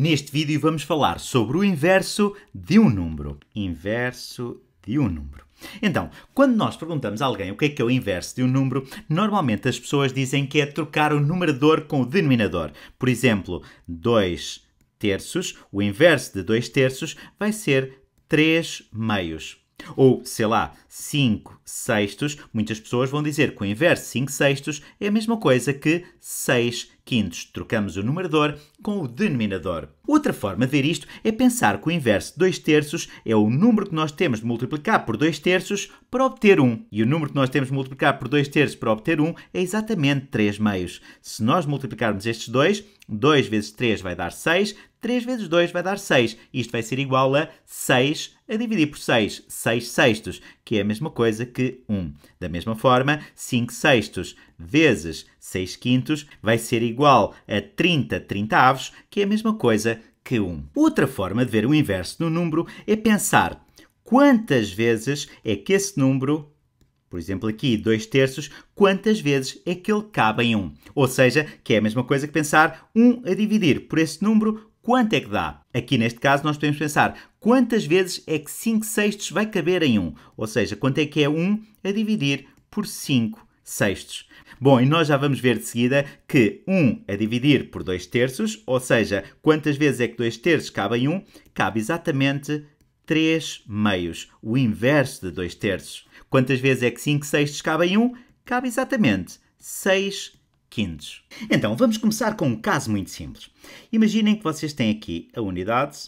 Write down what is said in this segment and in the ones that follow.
Neste vídeo vamos falar sobre o inverso de um número. Inverso de um número. Então, quando nós perguntamos a alguém o que é que é o inverso de um número, normalmente as pessoas dizem que é trocar o numerador com o denominador. Por exemplo, 2 terços, o inverso de 2 terços vai ser 3 meios. Ou, sei lá, 5 sextos, muitas pessoas vão dizer que o inverso 5 sextos é a mesma coisa que 6 quintos. Trocamos o numerador com o denominador. Outra forma de ver isto é pensar que o inverso de 2 terços é o número que nós temos de multiplicar por 2 terços para obter 1. E o número que nós temos de multiplicar por 2 terços para obter 1 é exatamente 3 meios. Se nós multiplicarmos estes dois, 2 vezes 3 vai dar 6, 3 vezes 2 vai dar 6. Isto vai ser igual a 6 a dividir por 6, 6 sextos que é a mesma coisa que 1. Da mesma forma, 5 sextos vezes 6 quintos vai ser igual a 30 trintaavos, que é a mesma coisa que 1. Outra forma de ver o inverso no número é pensar quantas vezes é que esse número por exemplo, aqui 2 terços, quantas vezes é que ele cabe em 1? Ou seja, que é a mesma coisa que pensar 1 a dividir por esse número quanto é que dá? Aqui neste caso nós podemos pensar quantas vezes é que 5 sextos vai caber em 1, ou seja, quanto é que é 1 a dividir por 5 sextos. Bom, e nós já vamos ver de seguida que 1 a dividir por 2 terços, ou seja, quantas vezes é que 2 terços cabe em 1? Cabe exatamente 3 meios, o inverso de 2 terços. Quantas vezes é que 5 sextos cabe em 1? Cabe exatamente 6 meios quentes. Então, vamos começar com um caso muito simples. Imaginem que vocês têm aqui a unidade,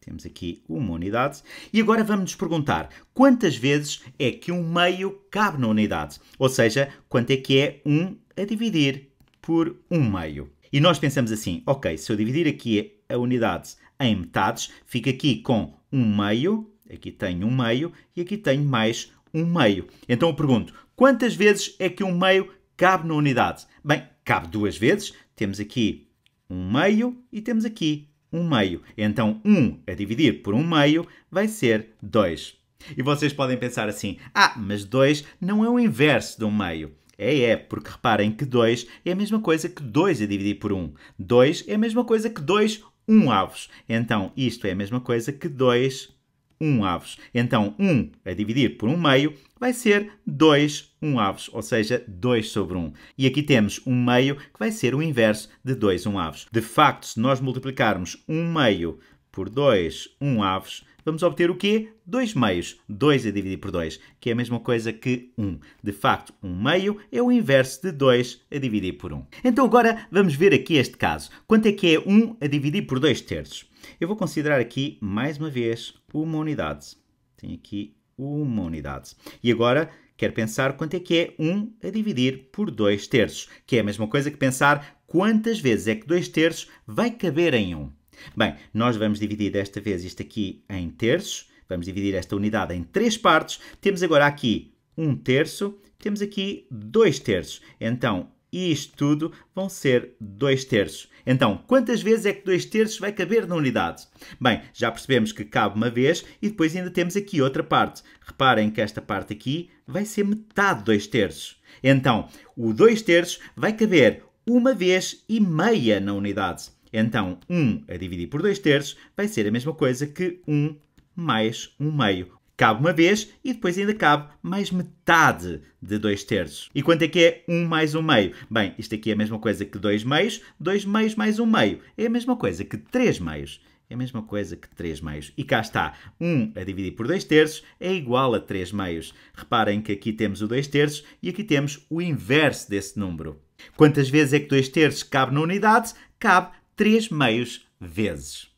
temos aqui uma unidade, e agora vamos nos perguntar quantas vezes é que um meio cabe na unidade, ou seja, quanto é que é 1 a dividir por 1 meio. E nós pensamos assim, ok, se eu dividir aqui a unidade em metades, fica aqui com 1 meio, aqui tenho 1 meio e aqui tenho mais 1 meio. Então eu pergunto, quantas vezes é que um meio cabe na unidade? Bem, cabe duas vezes. Temos aqui um meio e temos aqui um meio. Então, 1 um a dividir por um meio vai ser 2. E vocês podem pensar assim: ah, mas 2 não é o inverso de um meio. É, é, porque reparem que 2 é a mesma coisa que 2 a dividir por 1. Um. 2 é a mesma coisa que 2 um avos. Então, isto é a mesma coisa que 2 1 avos. Então, 1 a dividir por 1 meio vai ser 2 1 avos, ou seja, 2 sobre 1. E aqui temos 1 meio que vai ser o inverso de 2 1 avos. De facto, se nós multiplicarmos 1 meio por 2, 1 um aves, vamos obter o quê? 2 meios. 2 a é dividir por 2, que é a mesma coisa que 1. Um. De facto, 1 um meio é o inverso de 2 a dividir por 1. Um. Então agora vamos ver aqui este caso. Quanto é que é 1 um a dividir por 2 terços? Eu vou considerar aqui, mais uma vez, uma unidade. Tenho aqui uma unidade. E agora quero pensar quanto é que é 1 a dividir por 2 terços, que é a mesma coisa que pensar quantas vezes é que 2 terços vai caber em 1. Bem, nós vamos dividir desta vez isto aqui em terços. Vamos dividir esta unidade em três partes. Temos agora aqui um terço, temos aqui dois terços. Então, isto tudo vão ser dois terços. Então, quantas vezes é que dois terços vai caber na unidade? Bem, já percebemos que cabe uma vez e depois ainda temos aqui outra parte. Reparem que esta parte aqui vai ser metade dois terços. Então, o dois terços vai caber uma vez e meia na unidade. Então, 1 a dividir por 2 terços vai ser a mesma coisa que 1 mais 1 meio. Cabe uma vez e depois ainda cabe mais metade de 2 terços. E quanto é que é 1 mais 1 meio? Bem, isto aqui é a mesma coisa que 2 meios. 2 meios mais 1 meio é a mesma coisa que 3 meios. É a mesma coisa que 3 meios. E cá está. 1 a dividir por 2 terços é igual a 3 meios. Reparem que aqui temos o 2 terços e aqui temos o inverso desse número. Quantas vezes é que 2 terços cabe na unidade? Cabe 3 meios vezes.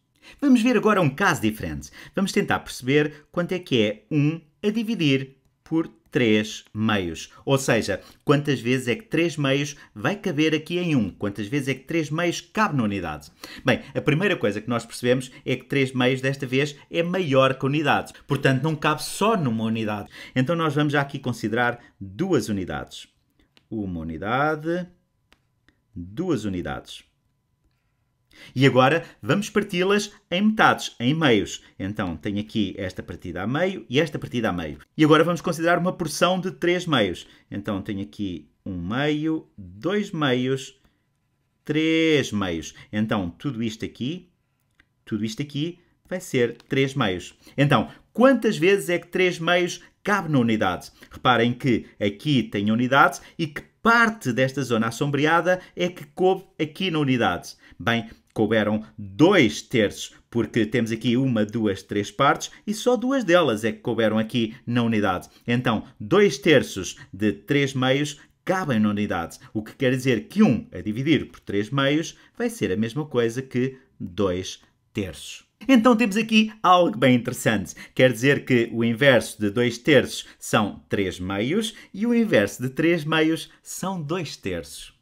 Vamos ver agora um caso diferente. Vamos tentar perceber quanto é que é 1 a dividir por 3 meios. Ou seja, quantas vezes é que 3 meios vai caber aqui em 1? Quantas vezes é que 3 meios cabe na unidade? Bem, a primeira coisa que nós percebemos é que 3 meios desta vez é maior que a unidade. Portanto, não cabe só numa unidade. Então, nós vamos já aqui considerar duas unidades. Uma unidade, duas unidades. E agora vamos parti-las em metades, em meios. Então tenho aqui esta partida a meio e esta partida a meio. E agora vamos considerar uma porção de 3 meios. Então tenho aqui um meio, dois meios, três meios. Então tudo isto aqui, tudo isto aqui vai ser 3 meios. Então, quantas vezes é que 3 meios cabe na unidade? Reparem que aqui tem unidades e que parte desta zona assombreada é que coube aqui na unidade. Bem, couberam dois terços, porque temos aqui uma, duas, três partes e só duas delas é que couberam aqui na unidade. Então, dois terços de três meios cabem na unidade, o que quer dizer que um a dividir por três meios vai ser a mesma coisa que dois terços. Então temos aqui algo bem interessante. Quer dizer que o inverso de 2 terços são 3 meios e o inverso de 3 meios são 2 terços.